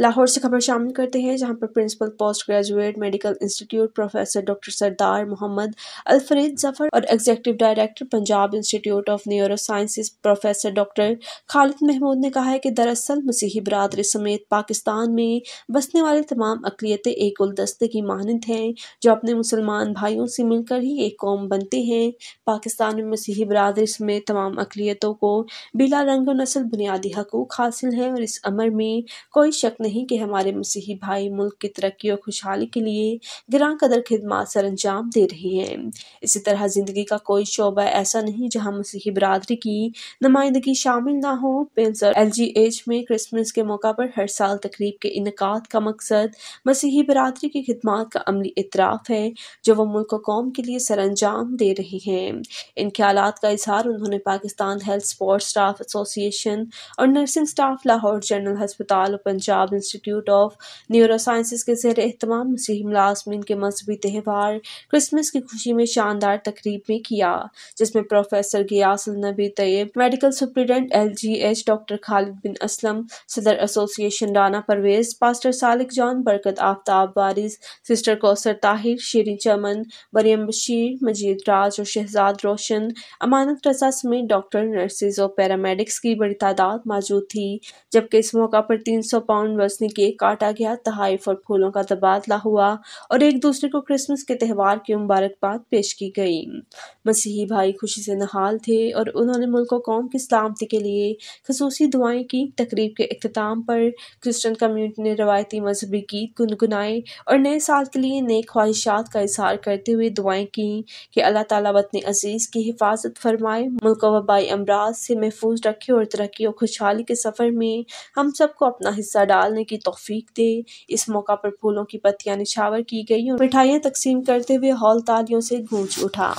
लाहौर से खबर शामिल करते हैं जहां पर principal post graduate medical institute professor doctor Sardar Mohammad Alfareed Zafar और executive director Punjab institute of neurosciences professor doctor Khalid Mahmood ने कहा है कि दरअसल मसीही बरदरी समेत पाकिस्तान में बसने वाले तमाम अकलीतें एक गुलदस्ते की मानंद हैं जो अपने मुसलमान भाइयों से मिलकर ही एक कौम बनते हैं पाकिस्तान में मसीही बरदरी समेत तमाम अकलीतों को बिला रंग नस्ल बुनियादी हकूक हासिल है और इस अमर में कोई शक नहीं नहीं कि हमारे मसीही भाई मुल्क की तरक्की और खुशहाली के लिए ग्रां कदर खदमात सर अंजाम दे रहे हैं इसी तरह ज़िंदगी का कोई शोबा ऐसा नहीं जहाँ मसीही बरदरी की नुमाइंदगी शामिल ना हो पेंसर एल जी एच में क्रिसमस के मौका पर हर साल तकरीब के इनका का मकसद मसीही बरदरी की खदमात का अमली इतराफ़ है जो वह मुल्क कौम के लिए सर अंजाम दे रहे हैं इन ख्याल का इजहार उन्होंने Pakistan health sports staff association और नर्सिंग स्टाफ लाहौर जनरल हस्पताल और पंजाब इंस्टीट्यूट ऑफ न्यूरोसाइंसिस के जेर अहतमाम मसीह मुलाजमीन के मजहबी त्यौहार क्रिसमस की खुशी में शानदार तकरीब में किया जिसमें professor Ghiyasul Nabi Tayyab medical superintendent L G H doctor Khalid bin Aslam सदर association Rana Pervez pastor Salik John Barkat Aftab Waris sister Kausar Tahir Sheri Chaman बरियम Bashir मजीद राज और शहजाद रोशन अमानत रजा समेत डॉक्टर नर्सिस और पैरामेडिक्स की बड़ी तादाद मौजूद थी जबकि इस मौका पर तीन सौ पाउंड पर्स केक काटा गया तहाइफ और फूलों का तबादला हुआ और एक दूसरे को क्रिसमस के त्यौहार की मुबारकबाद पेश की गई मसीही भाई खुशी से नहाल थे और उन्होंने मुल्क कौम की सलामती के लिए खसूसी दुआएं की तकरीब के अख्ताम पर क्रिश्चन कम्यूनिटी ने रवायती मजहबी गीत गुनगुनाए और नए साल के लिए नए ख्वाहिशात का इजहार करते हुए दुआएं की कि अल्लाह ताला वतन अजीज़ की हिफाजत फरमाए मुल्क वबाई अमराज से महफूज रखे और तरक्की और खुशहाली के सफ़र में हम सबको अपना हिस्सा डाल निकालने की तोफीक दे इस मौका पर फूलों की पत्तियां निछावर की गई और मिठाइयां तकसीम करते हुए हॉल तालियों से गूंज उठा